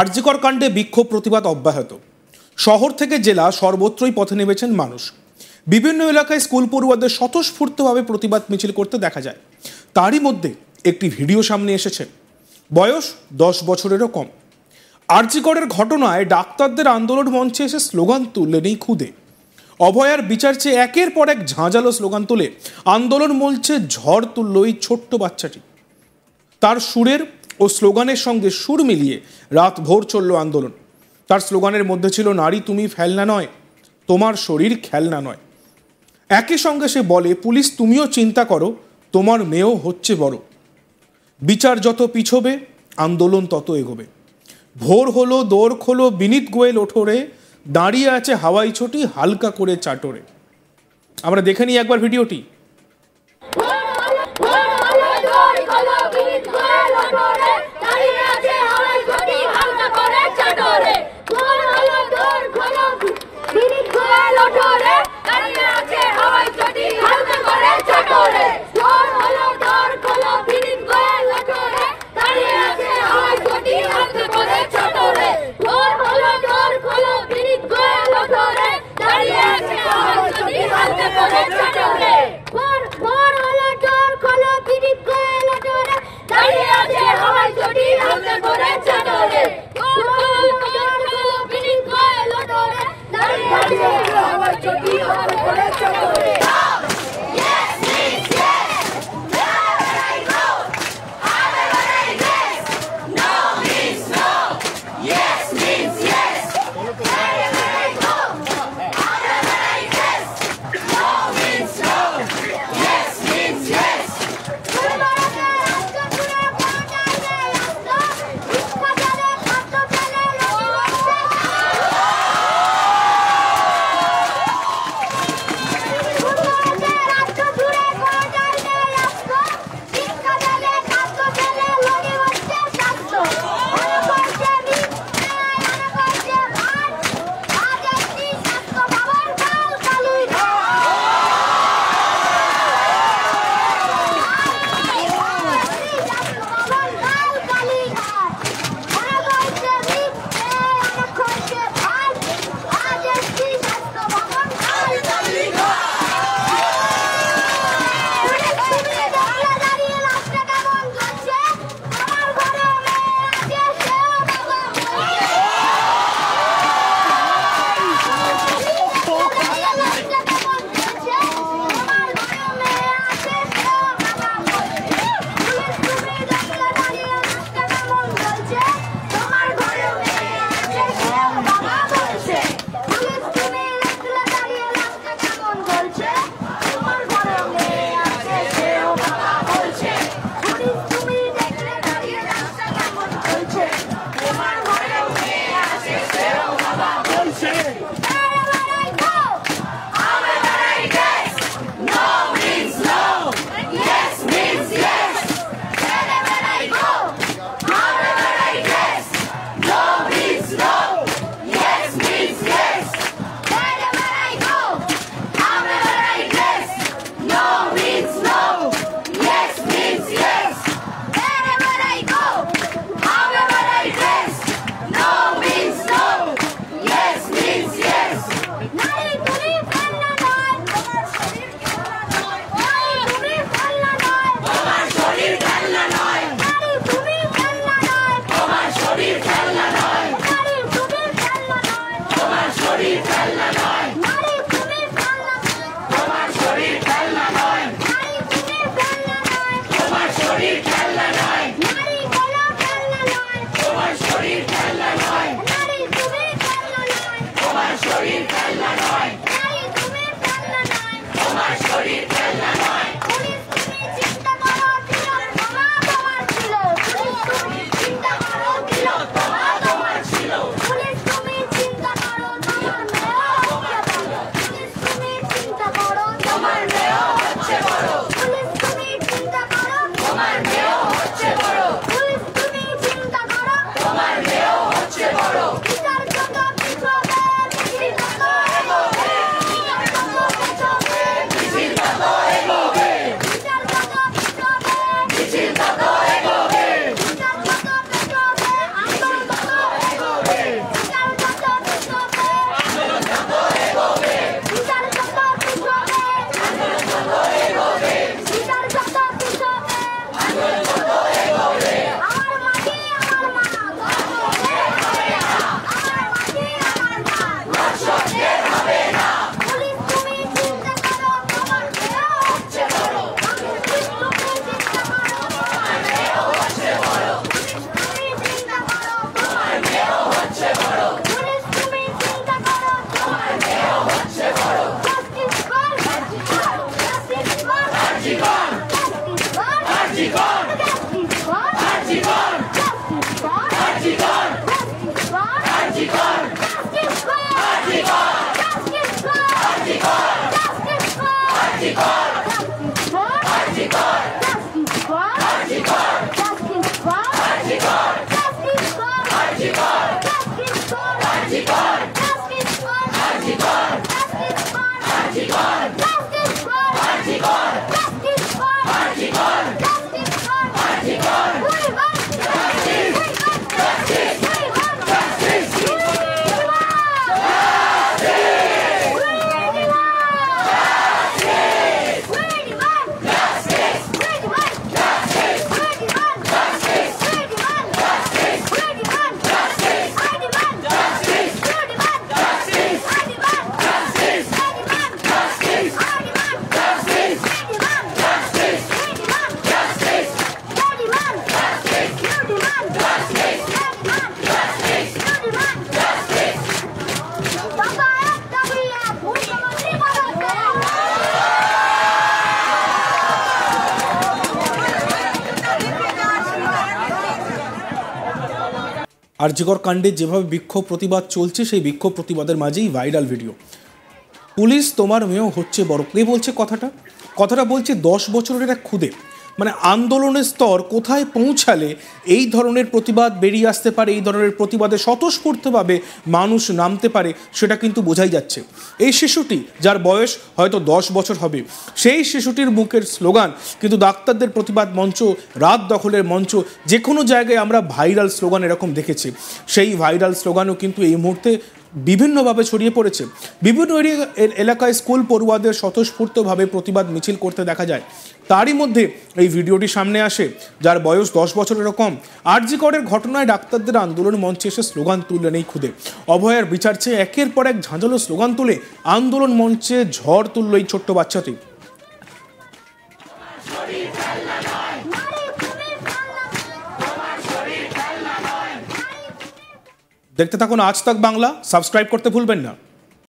আর্যকর কাণ্ডে বিক্ষোভ প্রতিবাদ অব্যাহত শহর থেকে জেলা সর্বত্রই পথে নেমেছেন মানুষ বিভিন্ন এলাকায় স্কুল পড়ুয়াদের স্বতঃস্ফূর্তভাবে প্রতিবাদ মিছিল করতে দেখা যায় তারই মধ্যে একটি ভিডিও সামনে এসেছে বয়স দশ বছরেরও কম আর্যিকরের ঘটনায় ডাক্তারদের আন্দোলন মঞ্চে এসে স্লোগান তুললেন এই খুদে অভয়ার বিচার চেয়ে একের পর এক ঝাঁঝালো স্লোগান তুলে আন্দোলন মঞ্চে ঝড় তুলল এই ছোট্ট বাচ্চাটি তার সুরের ও স্লোগানের সঙ্গে সুর মিলিয়ে রাত ভোর চলল আন্দোলন তার স্লোগানের মধ্যে ছিল নারী তুমি ফেলনা নয় তোমার শরীর খেলনা নয় একই সঙ্গে সে বলে পুলিশ তুমিও চিন্তা করো তোমার মেয়েও হচ্ছে বড় বিচার যত পিছবে আন্দোলন তত এগোবে ভোর হলো দোর খোলো বিনীত গোয়েল ওঠোরে দাঁড়িয়ে আছে হাওয়াই ছোটি হালকা করে চাটোরে আমরা দেখে নিই একবার ভিডিওটি শরীর খেলনা নয় তোমার শরীর আর্যিকর কাণ্ডে যেভাবে বিক্ষোভ প্রতিবাদ চলছে সেই বিক্ষোভ প্রতিবাদের মাঝেই ভাইরাল ভিডিও পুলিশ তোমার মেয়েও হচ্ছে বড় কে বলছে কথাটা কথাটা বলছে দশ বছরের এক খুদে মানে আন্দোলনের স্তর কোথায় পৌঁছালে এই ধরনের প্রতিবাদ বেরিয়ে আসতে পারে এই ধরনের প্রতিবাদে স্বতঃস্ফূর্তভাবে মানুষ নামতে পারে সেটা কিন্তু বোঝাই যাচ্ছে এই শিশুটি যার বয়স হয়তো দশ বছর হবে সেই শিশুটির মুখের স্লোগান কিন্তু ডাক্তারদের প্রতিবাদ মঞ্চ রাত দখলের মঞ্চ যে কোনো জায়গায় আমরা ভাইরাল স্লোগান এরকম দেখেছি সেই ভাইরাল স্লোগানও কিন্তু এই মুহূর্তে বিভিন্নভাবে ছড়িয়ে পড়েছে বিভিন্ন এলাকায় স্কুল পড়ুয়াদের স্বতঃস্ফূর্তভাবে প্রতিবাদ মিছিল করতে দেখা যায় তারই মধ্যে এই ভিডিওটি সামনে আসে যার বয়স দশ বছরেরও কম আরজি করের ঘটনায় ডাক্তারদের আন্দোলন মঞ্চে এসে স্লোগান তুললেন এই খুদে অভয়ের বিচার চেয়ে একের পর এক ঝাঁঝালো স্লোগান তুলে আন্দোলন মঞ্চে ঝড় তুলল এই ছোট্ট বাচ্চাটি দেখতে থাকুন আজ তক বাংলা সাবস্ক্রাইব করতে ভুলবেন না